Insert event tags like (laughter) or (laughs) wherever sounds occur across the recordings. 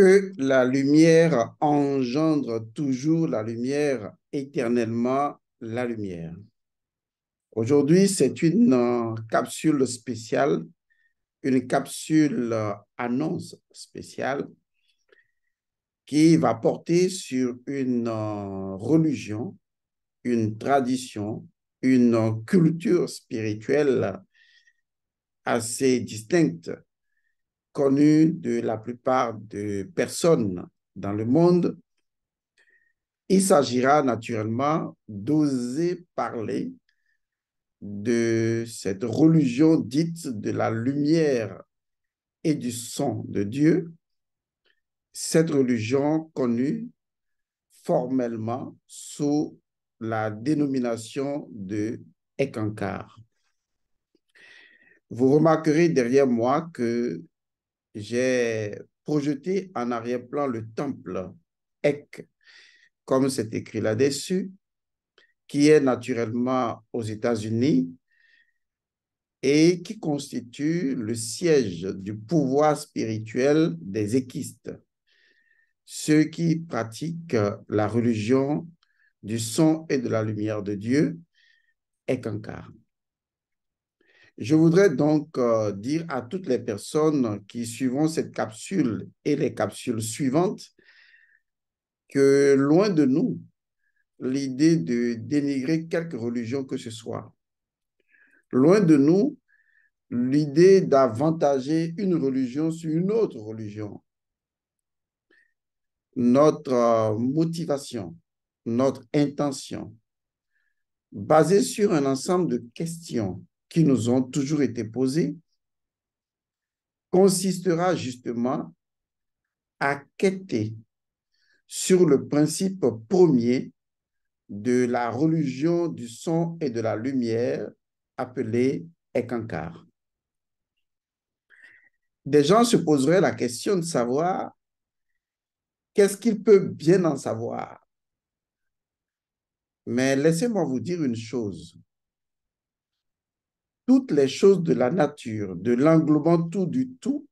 que la lumière engendre toujours la lumière, éternellement la lumière. Aujourd'hui, c'est une euh, capsule spéciale, une capsule euh, annonce spéciale qui va porter sur une euh, religion, une tradition, une culture spirituelle assez distincte connue de la plupart de personnes dans le monde, il s'agira naturellement d'oser parler de cette religion dite de la lumière et du son de Dieu, cette religion connue formellement sous la dénomination de Ekankar. Vous remarquerez derrière moi que j'ai projeté en arrière-plan le temple Ek, comme c'est écrit là-dessus, qui est naturellement aux États-Unis et qui constitue le siège du pouvoir spirituel des équistes, ceux qui pratiquent la religion du son et de la lumière de Dieu, Ek je voudrais donc euh, dire à toutes les personnes qui suivront cette capsule et les capsules suivantes que loin de nous l'idée de dénigrer quelque religion que ce soit. Loin de nous l'idée d'avantager une religion sur une autre religion. Notre euh, motivation, notre intention, basée sur un ensemble de questions qui nous ont toujours été posées consistera justement à quêter sur le principe premier de la religion du son et de la lumière appelée Ekankar. Des gens se poseraient la question de savoir qu'est-ce qu'il peut bien en savoir. Mais laissez-moi vous dire une chose toutes les choses de la nature, de l'englobant tout du tout,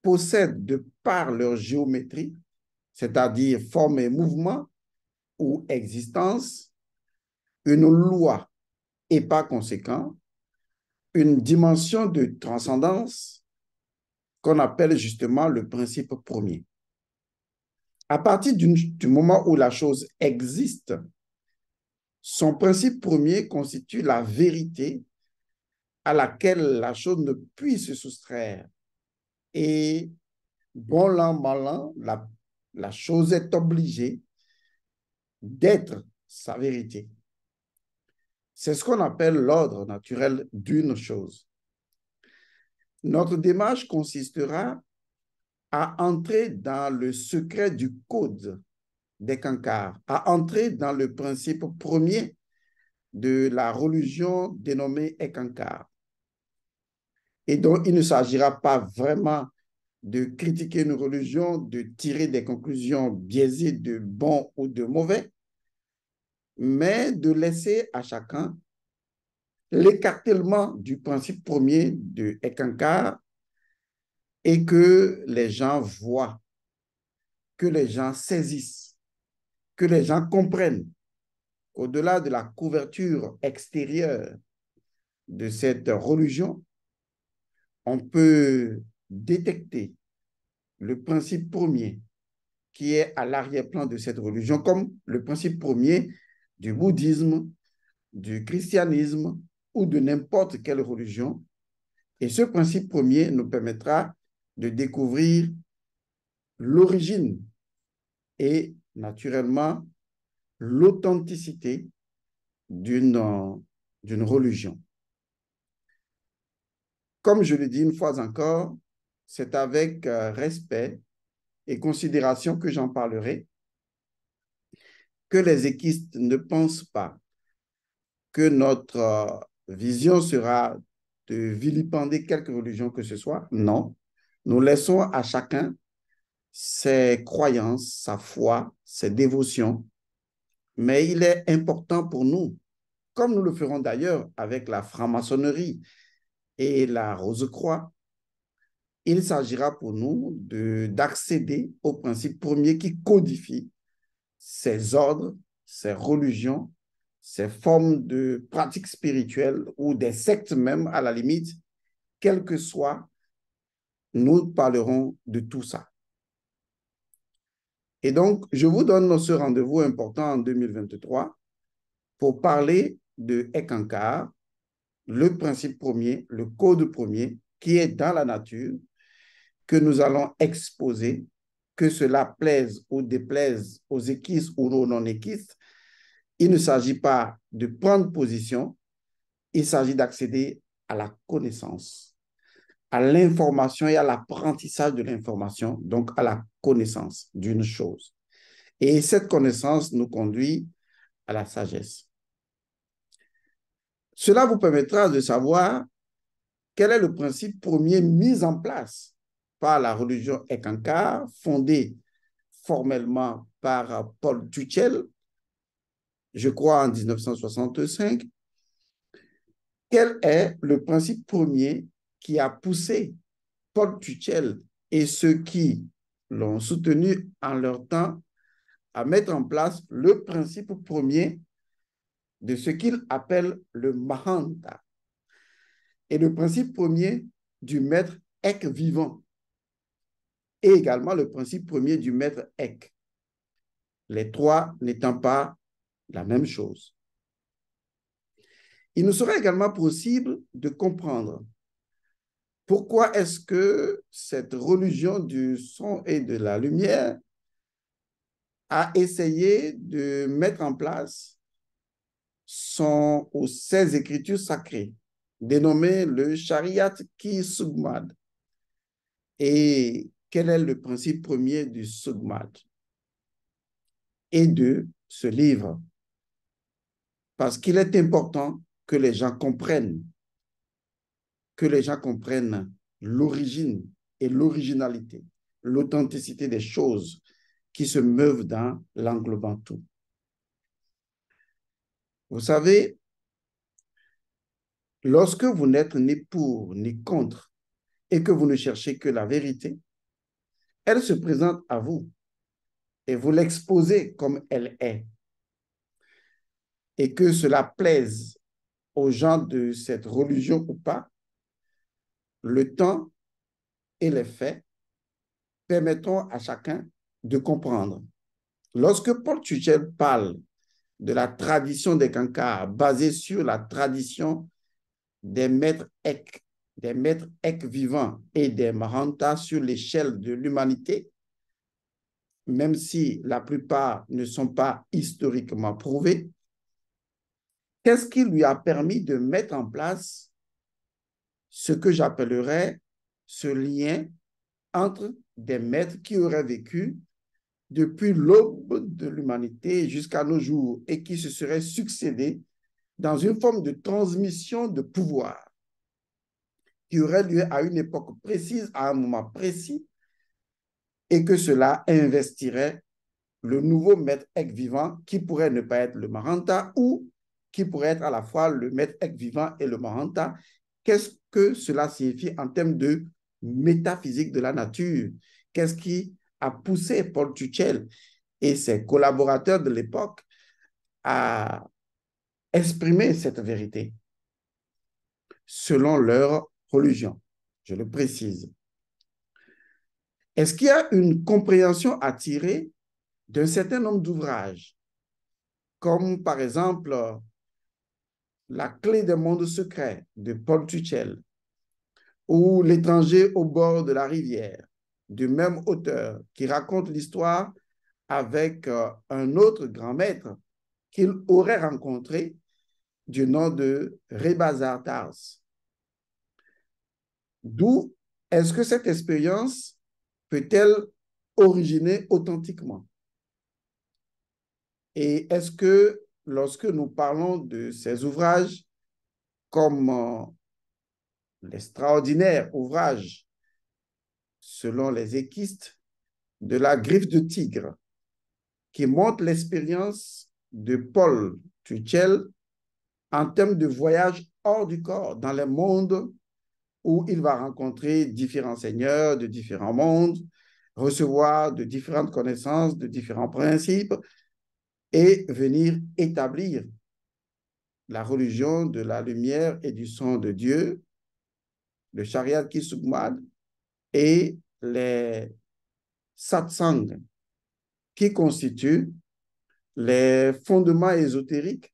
possèdent de par leur géométrie, c'est-à-dire forme et mouvement ou existence, une loi et par conséquent une dimension de transcendance qu'on appelle justement le principe premier. À partir du moment où la chose existe, son principe premier constitue la vérité à laquelle la chose ne puisse se soustraire. Et bon l'an, mal la, chose est obligée d'être sa vérité. C'est ce qu'on appelle l'ordre naturel d'une chose. Notre démarche consistera à entrer dans le secret du code des à entrer dans le principe premier de la religion dénommée Ekankar. Et donc, il ne s'agira pas vraiment de critiquer une religion, de tirer des conclusions biaisées de bon ou de mauvais, mais de laisser à chacun l'écartèlement du principe premier de Ekankar et que les gens voient, que les gens saisissent, que les gens comprennent au delà de la couverture extérieure de cette religion, on peut détecter le principe premier qui est à l'arrière-plan de cette religion, comme le principe premier du bouddhisme, du christianisme ou de n'importe quelle religion. Et ce principe premier nous permettra de découvrir l'origine et naturellement l'authenticité d'une religion. Comme je l'ai dit une fois encore, c'est avec euh, respect et considération que j'en parlerai, que les équistes ne pensent pas que notre euh, vision sera de vilipender quelque religion que ce soit. Non, nous laissons à chacun ses croyances, sa foi, ses dévotions, mais il est important pour nous, comme nous le ferons d'ailleurs avec la franc-maçonnerie, et la Rose-Croix, il s'agira pour nous d'accéder au principe premier qui codifie ces ordres, ces religions, ces formes de pratiques spirituelles ou des sectes même, à la limite, quel que soit nous parlerons de tout ça. Et donc, je vous donne ce rendez-vous important en 2023 pour parler de Ekankar, le principe premier, le code premier, qui est dans la nature, que nous allons exposer, que cela plaise ou déplaise aux équistes ou aux non-équistes. Il ne s'agit pas de prendre position, il s'agit d'accéder à la connaissance, à l'information et à l'apprentissage de l'information, donc à la connaissance d'une chose. Et cette connaissance nous conduit à la sagesse. Cela vous permettra de savoir quel est le principe premier mis en place par la religion Ekankar, fondée formellement par Paul Tuchel, je crois en 1965. Quel est le principe premier qui a poussé Paul Tuchel et ceux qui l'ont soutenu en leur temps à mettre en place le principe premier de ce qu'il appelle le Mahanta et le principe premier du maître ek vivant et également le principe premier du maître ek, les trois n'étant pas la même chose. Il nous serait également possible de comprendre pourquoi est-ce que cette religion du son et de la lumière a essayé de mettre en place sont aux 16 écritures sacrées, dénommées le Shariat Ki Sugmad. Et quel est le principe premier du Sugmad et de ce livre? Parce qu'il est important que les gens comprennent, que les gens comprennent l'origine et l'originalité, l'authenticité des choses qui se meuvent dans l'englobant tout. Vous savez, lorsque vous n'êtes ni pour ni contre et que vous ne cherchez que la vérité, elle se présente à vous et vous l'exposez comme elle est. Et que cela plaise aux gens de cette religion ou pas, le temps et les faits permettront à chacun de comprendre. Lorsque Paul parle de la tradition des Kankars, basée sur la tradition des maîtres Ek, des maîtres Ek vivants et des Mahanta sur l'échelle de l'humanité, même si la plupart ne sont pas historiquement prouvés, qu'est-ce qui lui a permis de mettre en place ce que j'appellerais ce lien entre des maîtres qui auraient vécu depuis l'aube de l'humanité jusqu'à nos jours et qui se serait succédé dans une forme de transmission de pouvoir qui aurait lieu à une époque précise, à un moment précis, et que cela investirait le nouveau maître ec vivant qui pourrait ne pas être le Maranta ou qui pourrait être à la fois le maître ec vivant et le Maranta. Qu'est-ce que cela signifie en termes de métaphysique de la nature Qu'est-ce qui a poussé Paul Tuchel et ses collaborateurs de l'époque à exprimer cette vérité selon leur religion. Je le précise. Est-ce qu'il y a une compréhension à tirer d'un certain nombre d'ouvrages, comme par exemple La clé d'un monde secret » de Paul Tuchel ou L'étranger au bord de la rivière du même auteur qui raconte l'histoire avec euh, un autre grand maître qu'il aurait rencontré du nom de Rebazartars. D'où est-ce que cette expérience peut-elle originer authentiquement Et est-ce que lorsque nous parlons de ces ouvrages comme euh, l'extraordinaire ouvrage selon les équistes, de la griffe de tigre, qui montre l'expérience de Paul Tuchel en termes de voyage hors du corps, dans les mondes où il va rencontrer différents seigneurs de différents mondes, recevoir de différentes connaissances, de différents principes, et venir établir la religion de la lumière et du son de Dieu, le chariat qui et les satsangs qui constituent les fondements ésotériques,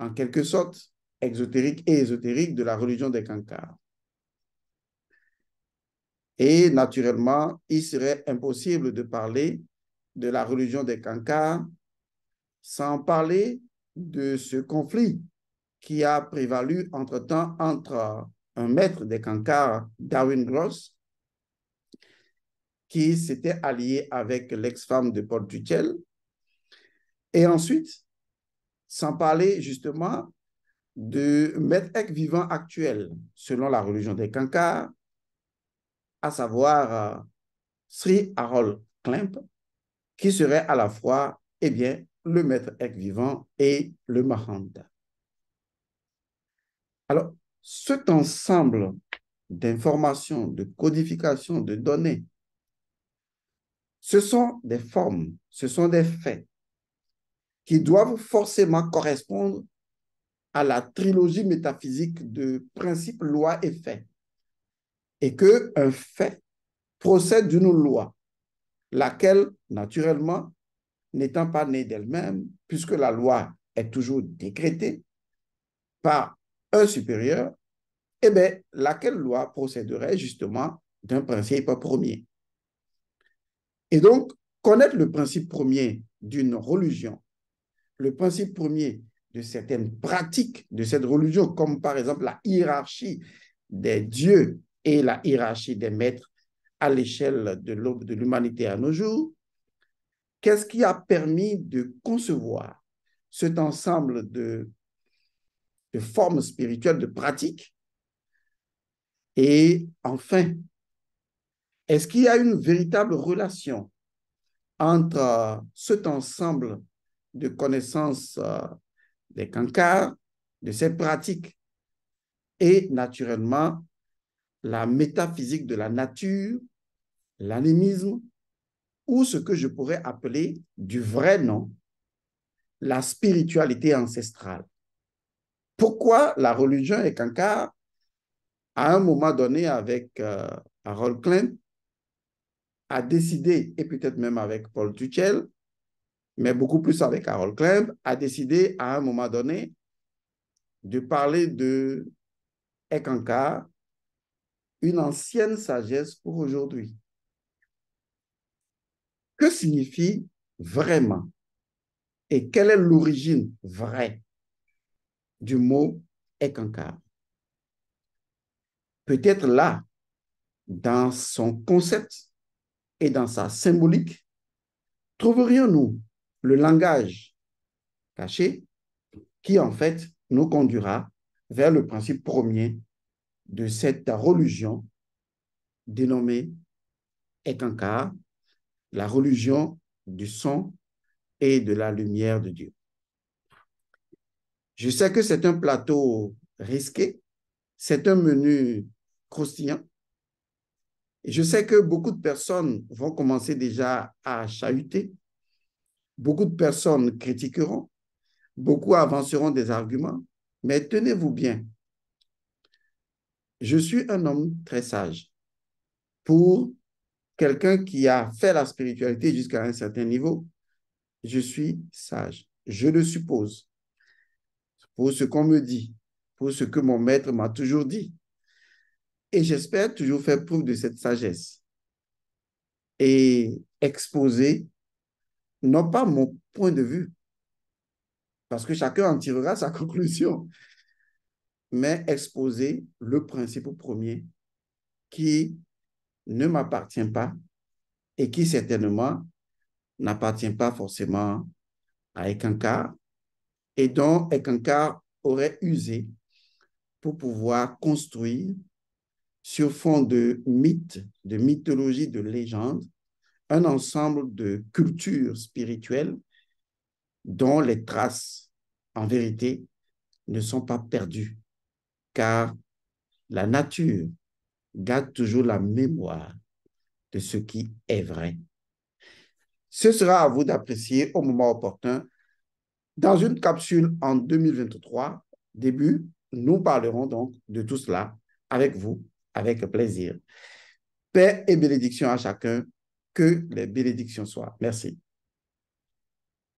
en quelque sorte, exotériques et ésotériques de la religion des Kankars. Et naturellement, il serait impossible de parler de la religion des Kankars sans parler de ce conflit qui a prévalu entre-temps entre un maître des Kankars, Darwin Gross, qui s'était allié avec l'ex-femme de Paul Duchel. Et ensuite, sans parler justement de maître vivant actuel, selon la religion des Kankars, à savoir euh, Sri Harold Klimp, qui serait à la fois eh bien, le maître ex vivant et le Mahant. Alors, cet ensemble d'informations, de codifications, de données ce sont des formes, ce sont des faits qui doivent forcément correspondre à la trilogie métaphysique de principe, loi et faits, Et que un fait procède d'une loi, laquelle, naturellement, n'étant pas née d'elle-même, puisque la loi est toujours décrétée par un supérieur, eh bien, laquelle loi procéderait justement d'un principe premier. Et donc, connaître le principe premier d'une religion, le principe premier de certaines pratiques de cette religion, comme par exemple la hiérarchie des dieux et la hiérarchie des maîtres à l'échelle de l'humanité à nos jours, qu'est-ce qui a permis de concevoir cet ensemble de, de formes spirituelles, de pratiques Et enfin, est-ce qu'il y a une véritable relation entre euh, cet ensemble de connaissances euh, des cancars, de ces pratiques et naturellement la métaphysique de la nature, l'animisme ou ce que je pourrais appeler du vrai nom, la spiritualité ancestrale. Pourquoi la religion et cancars, à un moment donné avec euh, Harold Klein, a décidé, et peut-être même avec Paul Tuchel, mais beaucoup plus avec Harold Klein, a décidé à un moment donné de parler de Ekankar, une ancienne sagesse pour aujourd'hui. Que signifie vraiment et quelle est l'origine vraie du mot Ekankar Peut-être là, dans son concept, et dans sa symbolique, trouverions-nous le langage caché qui en fait nous conduira vers le principe premier de cette religion dénommée cas, la religion du son et de la lumière de Dieu. Je sais que c'est un plateau risqué, c'est un menu croustillant, je sais que beaucoup de personnes vont commencer déjà à chahuter. Beaucoup de personnes critiqueront. Beaucoup avanceront des arguments. Mais tenez-vous bien. Je suis un homme très sage. Pour quelqu'un qui a fait la spiritualité jusqu'à un certain niveau, je suis sage. Je le suppose. Pour ce qu'on me dit, pour ce que mon maître m'a toujours dit, et j'espère toujours faire preuve de cette sagesse et exposer, non pas mon point de vue, parce que chacun en tirera sa (laughs) conclusion, mais exposer le principe premier qui ne m'appartient pas et qui certainement n'appartient pas forcément à Ekankar et dont Ekankar aurait usé pour pouvoir construire sur fond de mythes, de mythologie, de légendes, un ensemble de cultures spirituelles dont les traces, en vérité, ne sont pas perdues, car la nature garde toujours la mémoire de ce qui est vrai. Ce sera à vous d'apprécier au moment opportun. Dans une capsule en 2023, début, nous parlerons donc de tout cela avec vous avec plaisir. Paix et bénédiction à chacun. Que les bénédictions soient. Merci.